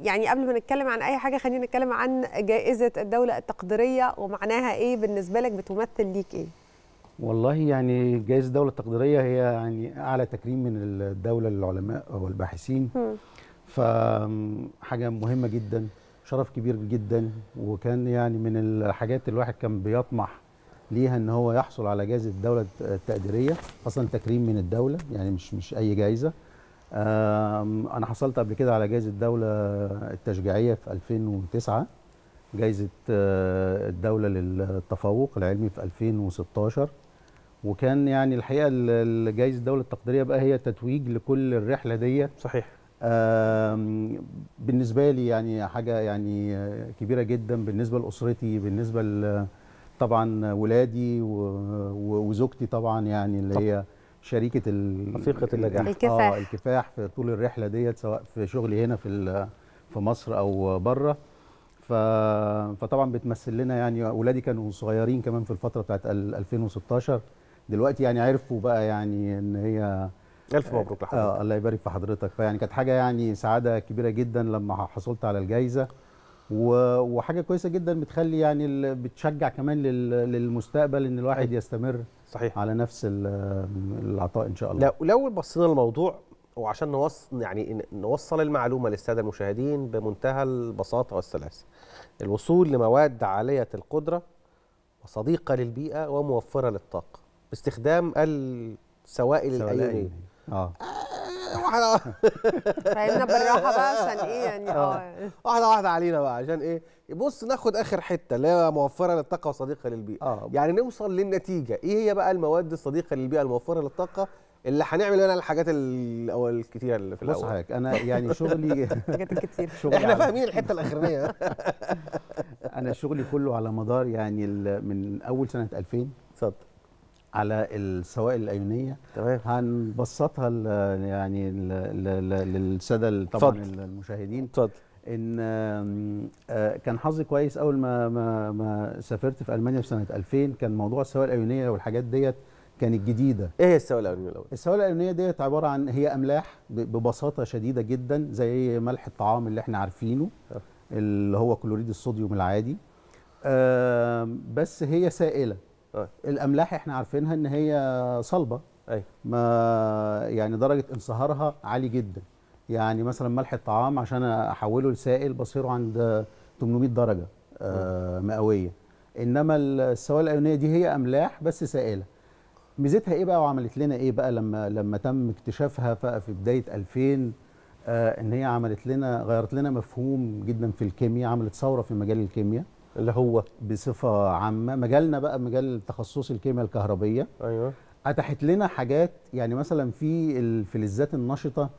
يعني قبل ما نتكلم عن اي حاجه خلينا نتكلم عن جائزه الدوله التقديريه ومعناها ايه بالنسبه لك بتمثل ليك ايه والله يعني جائزه الدوله التقديريه هي يعني اعلى تكريم من الدوله للعلماء والباحثين فحاجه مهمه جدا شرف كبير جدا وكان يعني من الحاجات الواحد كان بيطمح ليها ان هو يحصل على جائزه الدوله التقديريه اصلا تكريم من الدوله يعني مش مش اي جائزه انا حصلت قبل كده على جائزه الدوله التشجيعيه في 2009 جائزه آه، الدوله للتفوق العلمي في 2016 وكان يعني الحقيقه جائزه الدوله التقديريه بقى هي تتويج لكل الرحله ديت صحيح بالنسبه لي يعني حاجه يعني كبيره جدا بالنسبه لاسرتي بالنسبه طبعا ولادي وزوجتي طبعا يعني اللي هي شريكه رفيقه النجاح الكفاح اه الكفاح في طول الرحله ديت سواء في شغلي هنا في في مصر او بره ف... فطبعا بتمثل لنا يعني اولادي كانوا صغيرين كمان في الفتره بتاعت 2016 دلوقتي يعني عرفوا بقى يعني ان هي الف مبروك لحضرتك آه الله يبارك في حضرتك فيعني كانت حاجه يعني سعاده كبيره جدا لما حصلت على الجائزه و... وحاجه كويسه جدا بتخلي يعني ال... بتشجع كمان لل... للمستقبل ان الواحد أيوة. يستمر صحيح على نفس العطاء ان شاء الله لو لو بصينا الموضوع وعشان نوصل يعني نوصل المعلومه للساده المشاهدين بمنتهى البساطه والسلاسه الوصول لمواد عاليه القدره وصديقه للبيئه وموفره للطاقه باستخدام السوائل الايونيه آه. واحده فاهمنا بالراحه بقى عشان ايه يعني آه. اه واحده واحده علينا بقى عشان ايه بص ناخد اخر حته اللي هي موفره للطاقه وصديقه للبيئه آه. يعني نوصل للنتيجه ايه هي بقى المواد الصديقه للبيئه الموفره للطاقه اللي هنعمل هنا الحاجات الاول الكتيره اللي في الاول بص حضرتك انا يعني شغلي الحاجات كتير شغلي احنا فاهمين الحته الاخرانيه انا شغلي كله على مدار يعني من اول سنه 2000 اتفضل على السوائل الايونيه تمام هنبسطها يعني للساده طبعا فضل. المشاهدين اتفضل ان آه، كان حظي كويس اول ما ما ما سافرت في المانيا في سنه 2000 كان موضوع السوائل الايونيه والحاجات ديت كانت جديده ايه هي السوائل الايونيه الاول السوائل الايونيه ديت عباره عن هي املاح ببساطه شديده جدا زي ملح الطعام اللي احنا عارفينه آه. اللي هو كلوريد الصوديوم العادي بس هي سائله أي. الاملاح احنا عارفينها ان هي صلبه أي. ما يعني درجه انصهارها عالي جدا يعني مثلا ملح الطعام عشان احوله لسائل بصيره عند 800 درجه آه مئويه انما السوائل الايونيه دي هي املاح بس سائله ميزتها ايه بقى وعملت لنا ايه بقى لما لما تم اكتشافها في بدايه 2000 آه ان هي عملت لنا غيرت لنا مفهوم جدا في الكيمياء عملت ثوره في مجال الكيمياء اللي هو بصفه عامه مجالنا بقى مجال تخصصي الكيمياء الكهربيه ايوه اتحت لنا حاجات يعني مثلا في الفلزات النشطه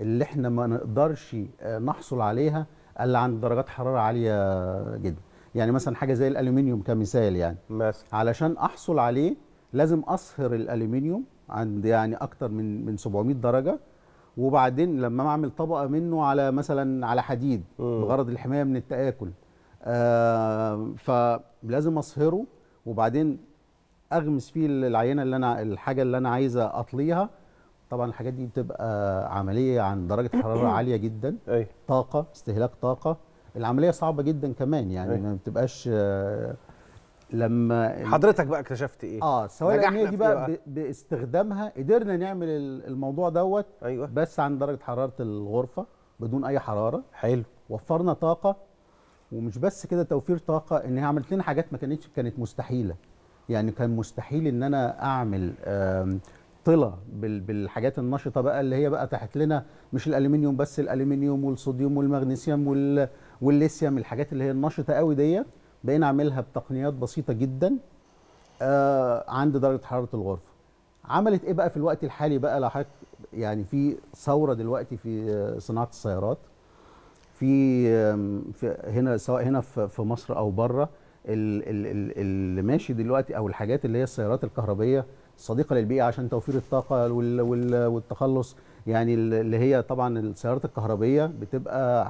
اللي احنا ما نقدرش آه، نحصل عليها الا عند درجات حراره عاليه جدا يعني مثلا حاجه زي الالومنيوم كمثال يعني مثلا علشان احصل عليه لازم اصهر الالومنيوم عند يعني اكتر من من 700 درجه وبعدين لما اعمل طبقه منه على مثلا على حديد بغرض الحمايه من التاكل آه، فلازم اصهره وبعدين اغمس فيه العينه اللي انا الحاجه اللي انا عايزه اطليها طبعا الحاجات دي بتبقى عمليه عن درجه حراره عاليه جدا طاقه استهلاك طاقه العمليه صعبه جدا كمان يعني ما بتبقاش آه، لما حضرتك بقى اكتشفت ايه اه سواء العينيه دي بقى, إيه بقى باستخدامها قدرنا نعمل الموضوع دوت أيوة. بس عن درجه حراره الغرفه بدون اي حراره حلو وفرنا طاقه ومش بس كده توفير طاقه ان هي عملت لنا حاجات ما كانتش كانت مستحيله يعني كان مستحيل ان انا اعمل طلة بالحاجات النشطه بقى اللي هي بقى تحت لنا مش الالومنيوم بس الالومنيوم والصوديوم والمغنيسيوم والليثيوم الحاجات اللي هي النشطه قوي ديت بقينا اعملها بتقنيات بسيطه جدا آه، عند درجه حراره الغرفه عملت ايه بقى في الوقت الحالي بقى لاحق يعني في ثوره دلوقتي في آه، صناعه السيارات في, هنا سواء هنا في مصر او بره اللي ماشي دلوقتي او الحاجات اللي هي السيارات الكهربائيه صديقه للبيئه عشان توفير الطاقه والتخلص يعني اللي هي طبعا السيارات الكهربائيه بتبقى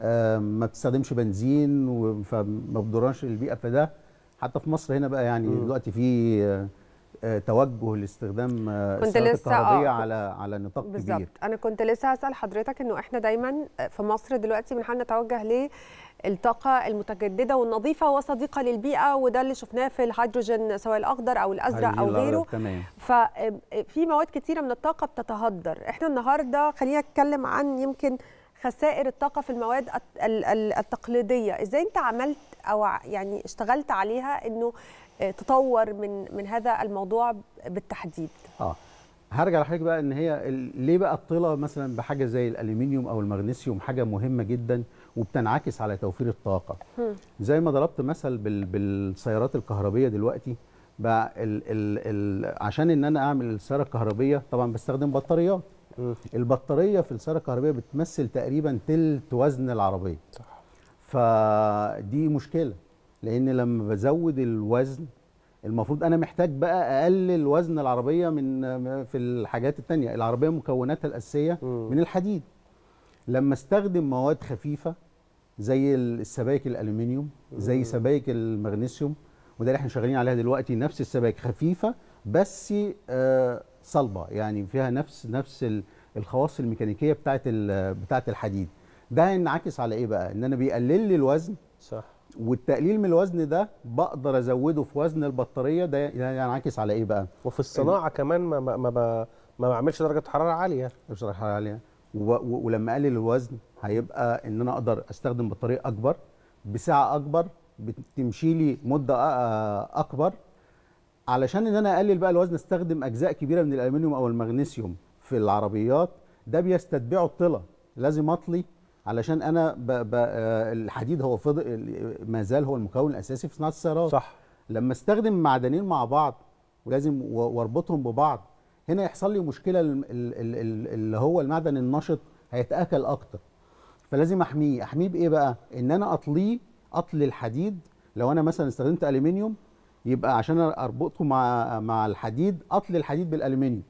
آه، ما بتستخدمش بنزين فما بتضرش البيئه فده حتى في مصر هنا بقى يعني دلوقتي في آه، توجه لاستخدام آه، كنت لسه الكهربية آه. على على نطاق كبير بالظبط انا كنت لسه هسال حضرتك انه احنا دايما آه، في مصر دلوقتي بنحاول نتوجه للطاقه المتجدده والنظيفه وصديقه للبيئه وده اللي شفناه في الهيدروجين سواء الاخضر او الازرق او غيره ففي آه، مواد كتيره من الطاقه بتتهدر احنا النهارده خلينا نتكلم عن يمكن خسائر الطاقه في المواد التقليديه ازاي انت عملت او يعني اشتغلت عليها انه آه، تطور من من هذا الموضوع بالتحديد اه هرجع لحضرتك بقى ان هي ليه بقى الطلة مثلا بحاجه زي الالومنيوم او المغنيسيوم حاجه مهمه جدا وبتنعكس على توفير الطاقه زي ما ضربت مثل بالسيارات الكهربيه دلوقتي بقى ال ال ال عشان ان انا اعمل السياره الكهربيه طبعا بستخدم بطاريات البطاريه في السياره الكهربائيه بتمثل تقريبا ثلث وزن العربيه صح فدي مشكله لان لما بزود الوزن المفروض انا محتاج بقى اقلل وزن العربيه من في الحاجات التانية العربيه مكوناتها الاساسيه من الحديد لما استخدم مواد خفيفه زي السبائك الالومنيوم زي سبائك المغنيسيوم وده اللي احنا شغالين عليها دلوقتي نفس السبائك خفيفه بس آه صلبه يعني فيها نفس نفس الخواص الميكانيكيه بتاعه بتاعه الحديد ده ينعكس على ايه بقى ان انا بيقلل لي الوزن صح والتقليل من الوزن ده بقدر ازوده في وزن البطاريه ده يعني ينعكس على ايه بقى وفي الصناعه إن... كمان ما ما ما, ما بعملش درجه حراره عاليه درجه حراره عاليه و... و... ولما اقلل الوزن هيبقى ان انا اقدر استخدم بطاريه اكبر بسعه اكبر بتمشي لي مده اكبر علشان ان انا اقلل بقى الوزن استخدم اجزاء كبيره من الالمنيوم او المغنيسيوم في العربيات ده بيستتبعه الطلا لازم اطلي علشان انا ب... ب... آه، الحديد هو فضل ما زال هو المكون الاساسي في صناعه السيارات صح لما استخدم معدنين مع بعض ولازم واربطهم ببعض هنا يحصل لي مشكله اللي هو المعدن النشط هيتاكل اكتر فلازم احميه احميه بايه بقى ان انا اطليه اطلي الحديد لو انا مثلا استخدمت الومنيوم يبقى عشان اربطه مع مع الحديد اطلي الحديد بالالومنيوم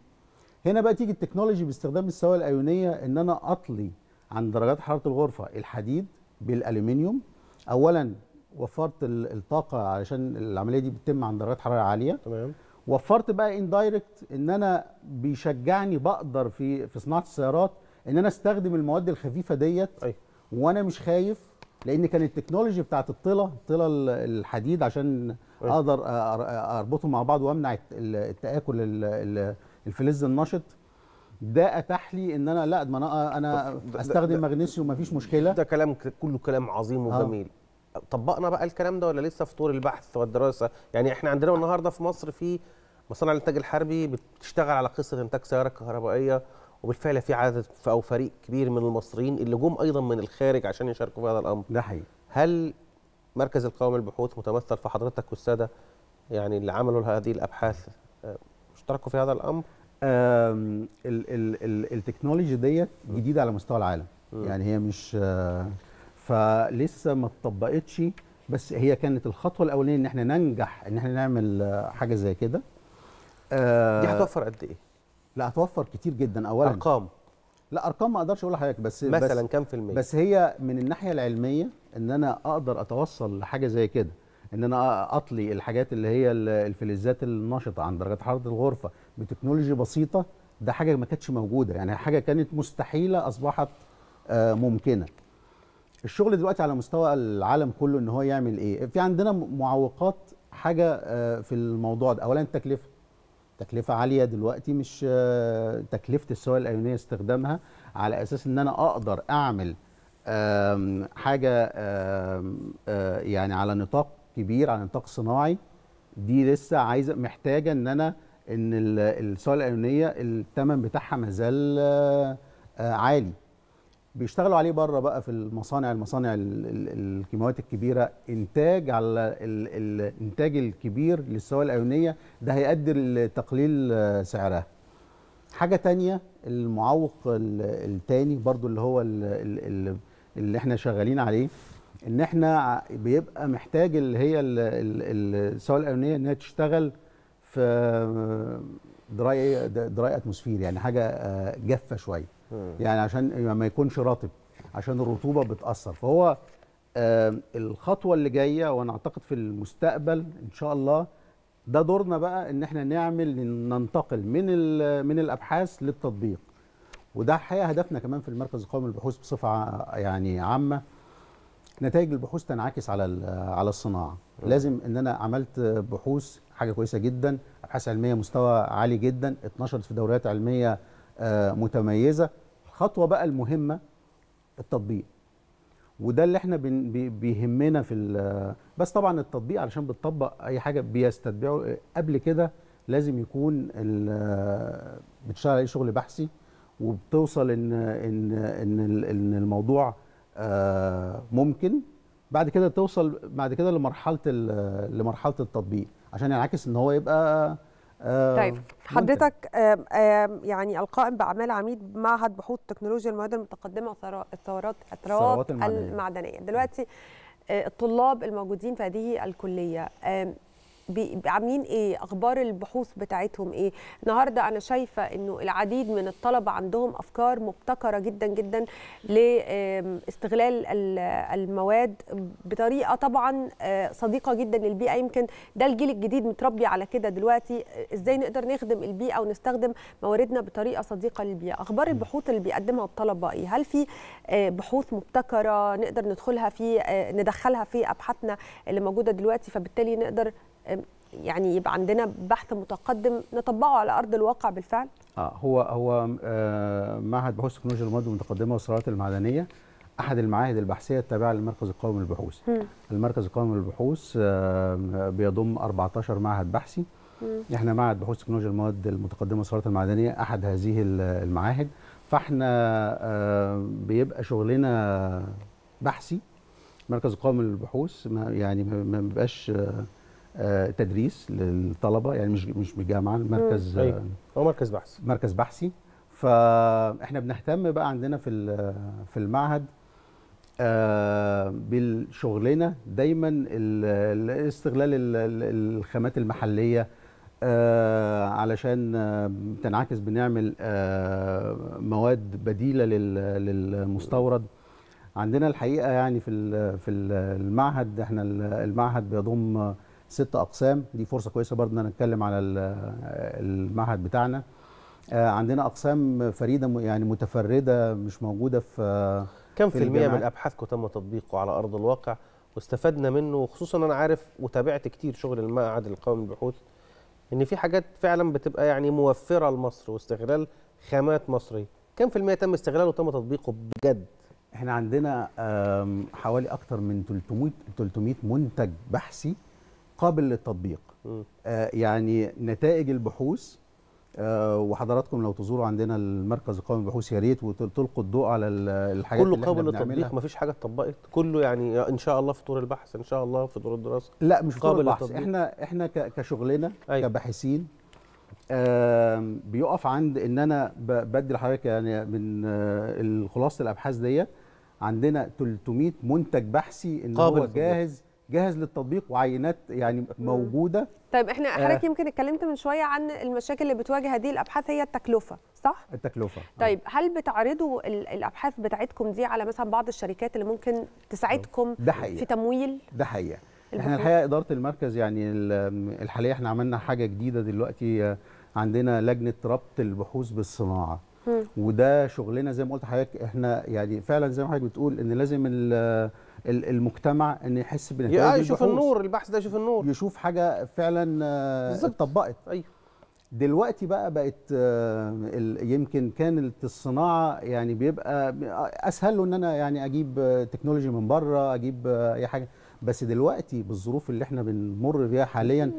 هنا بقى تيجي التكنولوجي باستخدام السوائل الايونيه ان انا اطلي عند درجات حراره الغرفه الحديد بالالومنيوم اولا وفرت الطاقه علشان العمليه دي بتتم عند درجات حراره عاليه تمام وفرت بقى اندايركت ان انا بيشجعني بقدر في في صناعه السيارات ان انا استخدم المواد الخفيفه ديت أيوه. وانا مش خايف لان كان التكنولوجي بتاعت الطله الطله الحديد عشان اقدر اربطهم مع بعض وامنع التاكل الفلز النشط ده اتاح لي ان انا لا ما انا انا استخدم مغنيسيوم مفيش مشكله ده كلام كله كلام عظيم آه. وجميل طبقنا بقى الكلام ده ولا لسه في طور البحث والدراسه يعني احنا عندنا النهارده في مصر في مصانع الانتاج الحربي بتشتغل على قصه انتاج سياره كهربائيه وبالفعل في عدد او فريق كبير من المصريين اللي جم ايضا من الخارج عشان يشاركوا في هذا الامر ده حقيقي هل مركز القوام للبحوث متمثل في حضرتك والساده يعني اللي عملوا هذه الابحاث آه، اشتركوا في هذا الامر ال ال ال التكنولوجي ديت جديده على مستوى العالم م. يعني هي مش آه، فلسه ما اتطبقتش بس هي كانت الخطوه الاولانيه ان احنا ننجح ان احنا نعمل آه، حاجه زي كده دي هتوفر قد ايه لا هتوفر كتير جدا اولا ارقام لا ارقام ما اقدرش اقول لحضرتك بس مثلا بس كام في المية بس هي من الناحيه العلميه ان انا اقدر اتوصل لحاجه زي كده ان انا اطلي الحاجات اللي هي الفلزات النشطه عند درجات حراره الغرفه بتكنولوجي بسيطه ده حاجه ما كانتش موجوده يعني حاجه كانت مستحيله اصبحت آه، ممكنه الشغل دلوقتي على مستوى العالم كله ان هو يعمل ايه في عندنا معوقات حاجه آه، في الموضوع ده اولا التكلفه تكلفه عاليه دلوقتي مش تكلفه السوائل الايونيه استخدامها على اساس ان انا اقدر اعمل حاجه يعني على نطاق كبير على نطاق صناعي دي لسه عايزه محتاجه ان انا ان السوائل الايونيه التمن بتاعها مازال عالي بيشتغلوا عليه بره بقى في المصانع المصانع الكيماويات الكبيره انتاج على الانتاج الكبير للسوائل الايونيه ده هيؤدي لتقليل سعرها حاجه تانية المعوق الثاني برضو اللي هو اللي احنا شغالين عليه ان احنا بيبقى محتاج اللي هي السوائل الايونيه انها تشتغل في دراي دراي اتموسفير يعني حاجه آه، جافه شويه يعني عشان يعني ما يكونش رطب عشان الرطوبه بتاثر فهو الخطوه اللي جايه وانا اعتقد في المستقبل ان شاء الله ده دورنا بقى ان احنا نعمل ننتقل من من الابحاث للتطبيق وده حقيقه هدفنا كمان في المركز القومي للبحوث بصفه يعني عامه نتائج البحوث تنعكس على على الصناعه لازم ان انا عملت بحوث حاجه كويسه جدا ابحاث علميه مستوى عالي جدا اتنشرت في دورات علميه آه، متميزه الخطوه بقى المهمه التطبيق وده اللي احنا بيهمنا في بس طبعا التطبيق علشان بتطبق اي حاجه بيستتبعه قبل كده لازم يكون بتشتغل عليه شغل بحثي وبتوصل ان ان ان, إن الموضوع آه، ممكن بعد كده توصل بعد كده لمرحله لمرحله التطبيق عشان ينعكس ان هو يبقى آه، طيب حضرتك يعني القائم باعمال عميد معهد بحوث تكنولوجيا المواد المتقدمه والثورات الثروات المعدنيه, المعدنية. دلوقتي آه، الطلاب الموجودين في هذه الكليه عاملين ايه اخبار البحوث بتاعتهم ايه النهارده انا شايفه انه العديد من الطلبه عندهم افكار مبتكره جدا جدا لاستغلال المواد بطريقه طبعا آه، صديقه جدا للبيئه يمكن ده الجيل الجديد متربي على كده دلوقتي ازاي نقدر نخدم البيئه ونستخدم مواردنا بطريقه صديقه للبيئه اخبار البحوث اللي بيقدمها الطلبه ايه هل في آه، بحوث مبتكره نقدر ندخلها في آه، ندخلها في ابحاثنا اللي موجوده دلوقتي فبالتالي نقدر يعني يبقى عندنا بحث متقدم نطبقه على ارض الواقع بالفعل؟ اه هو هو آه معهد بحوث تكنولوجيا المواد المتقدمه والصناعات المعدنيه احد المعاهد البحثيه التابعه للمركز القومي للبحوث. المركز القومي للبحوث آه بيضم 14 معهد بحثي. م. احنا معهد بحوث تكنولوجيا المواد المتقدمه والصناعات المعدنيه احد هذه المعاهد فاحنا آه بيبقى شغلنا بحثي. المركز القومي للبحوث يعني ما بيبقاش آه آه، تدريس للطلبه يعني مش مش جامعه مركز أيوة. آه، هو مركز بحث مركز بحثي فاحنا بنهتم بقى عندنا في في المعهد آه، بالشغلنا دايما استغلال الخامات المحليه علشان تنعكس بنعمل مواد بديله للمستورد عندنا الحقيقه يعني في في المعهد احنا المعهد بيضم ست اقسام دي فرصه كويسه برضه ان انا اتكلم على المعهد بتاعنا آه، عندنا اقسام فريده يعني متفرده مش موجوده في كم في, في المية من ابحاثكم تم تطبيقه على ارض الواقع واستفدنا منه وخصوصا انا عارف وتابعت كتير شغل المعهد القومي للبحوث ان في حاجات فعلا بتبقى يعني موفره لمصر واستغلال خامات مصريه كم في المية تم استغلاله وتم تطبيقه بجد احنا عندنا حوالي اكتر من 300 300 منتج بحثي قابل للتطبيق آه يعني نتائج البحوث آه وحضراتكم لو تزوروا عندنا المركز القومي للبحوث يا ريت وتلقوا الضوء على الحاجات كله قابل للتطبيق مفيش حاجه اتطبقت كله يعني ان شاء الله في طور البحث ان شاء الله في طور الدراسه لا مش في طور البحث للتطبيق. احنا احنا كشغلنا أيوة. كباحثين آه بيقف عند ان انا بدي لحضرتك يعني من آه خلاصه الابحاث ديت عندنا 300 منتج بحثي ان هو جاهز جاهز للتطبيق وعينات يعني موجوده طيب احنا آه. حضرتك يمكن اتكلمت من شويه عن المشاكل اللي بتواجه هذه الابحاث هي التكلفه صح التكلفه آه. طيب آه. هل بتعرضوا الابحاث بتاعتكم دي على مثلا بعض الشركات اللي ممكن تساعدكم آه. ده في تمويل ده حقيقه احنا الحقيقه اداره المركز يعني الحاليه احنا عملنا حاجه جديده دلوقتي عندنا لجنه ربط البحوث بالصناعه م. وده شغلنا زي ما قلت حضرتك احنا يعني فعلا زي ما حضرتك بتقول ان لازم المجتمع ان يحس بنتائج يعني يشوف النور البحث ده يشوف النور يشوف حاجه فعلا آه، اتطبقت ايوه دلوقتي بقى بقت آه، يمكن كانت الصناعه يعني بيبقى اسهل له ان انا يعني اجيب تكنولوجي من بره اجيب اي حاجه بس دلوقتي بالظروف اللي احنا بنمر بيها حاليا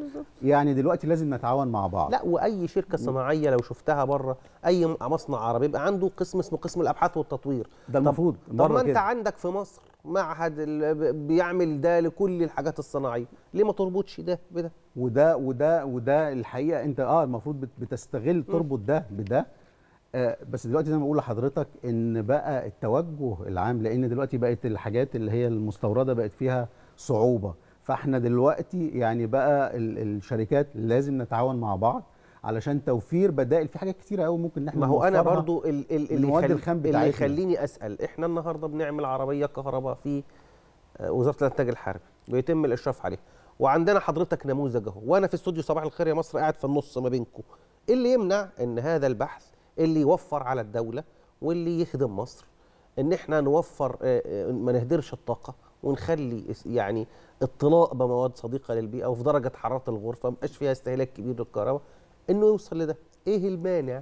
يعني دلوقتي لازم نتعاون مع بعض لا واي شركه صناعيه لو شفتها بره اي مصنع عربي يبقى عنده قسم اسمه قسم الابحاث والتطوير ده المفروض طب ما انت عندك في مصر معهد بيعمل ده لكل الحاجات الصناعيه ليه ما تربطش ده بده وده وده وده الحقيقه انت اه المفروض بتستغل تربط ده بده آه بس دلوقتي زي ما بقول لحضرتك ان بقى التوجه العام لان دلوقتي بقت الحاجات اللي هي المستورده بقت فيها صعوبه فاحنا دلوقتي يعني بقى الشركات لازم نتعاون مع بعض علشان توفير بدائل في حاجات كتيره قوي ممكن ان احنا ما هو انا برضو المواد الخام اللي يخليني اسال احنا النهارده بنعمل عربيه كهرباء في آه، وزاره الانتاج الحربي بيتم الاشراف عليها وعندنا حضرتك نموذج اهو وانا في استوديو صباح الخير يا مصر قاعد في النص ما بينكم ايه اللي يمنع ان هذا البحث اللي يوفر على الدوله واللي يخدم مصر ان احنا نوفر آه، آه، ما نهدرش الطاقه ونخلي يعني اطلاء بمواد صديقه للبيئه وفي درجه حراره الغرفه ما فيها استهلاك كبير للكهرباء انه يوصل لده ايه المانع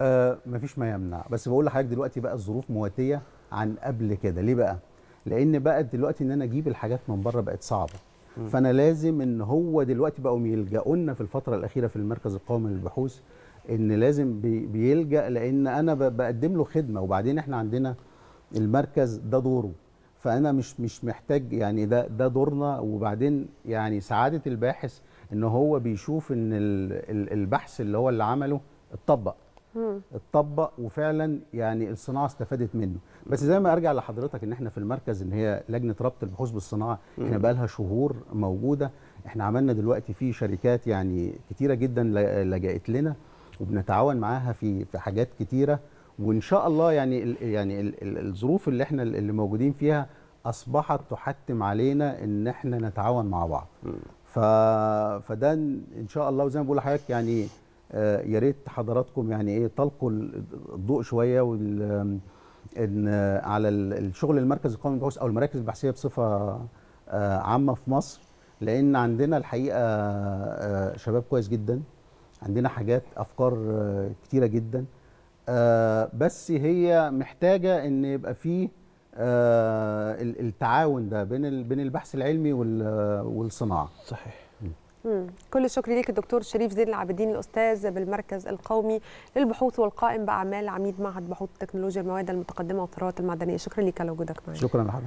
آه مفيش ما يمنع بس بقول لحضرتك دلوقتي بقى الظروف مواتيه عن قبل كده ليه بقى لان بقى دلوقتي ان انا اجيب الحاجات من بره بقت صعبه فانا لازم ان هو دلوقتي بقوا يلجأوا لنا في الفتره الاخيره في المركز القومي للبحوث ان لازم بيلجأ لان انا بقدم له خدمه وبعدين احنا عندنا المركز ده دوره فانا مش مش محتاج يعني ده ده دورنا وبعدين يعني سعاده الباحث ان هو بيشوف ان البحث اللي هو اللي عمله اتطبق اتطبق وفعلا يعني الصناعه استفادت منه بس زي ما ارجع لحضرتك ان احنا في المركز ان هي لجنه ربط البحوث بالصناعه احنا بقى لها شهور موجوده احنا عملنا دلوقتي في شركات يعني كتيره جدا لجأت لنا وبنتعاون معاها في في حاجات كتيره وان شاء الله يعني يعني الظروف اللي احنا اللي موجودين فيها اصبحت تحتم علينا ان احنا نتعاون مع بعض ف... فده ان شاء الله وزي ما بقول لحضرتك يعني آه، يا ريت حضراتكم يعني ايه تلقوا الضوء شويه وال إن على الشغل المركز القومي للبحوث او المراكز البحثيه بصفه آه، عامه في مصر لان عندنا الحقيقه آه، شباب كويس جدا عندنا حاجات افكار كتيره جدا بس هي محتاجه ان يبقى فيه آه، التعاون ده بين بين البحث العلمي والصناعه صحيح مم. كل الشكر ليك الدكتور شريف زين العابدين الاستاذ بالمركز القومي للبحوث والقائم باعمال عميد معهد بحوث تكنولوجيا المواد المتقدمه والثروات المعدنيه شكرا لك على وجودك معنا شكرا لحضرتك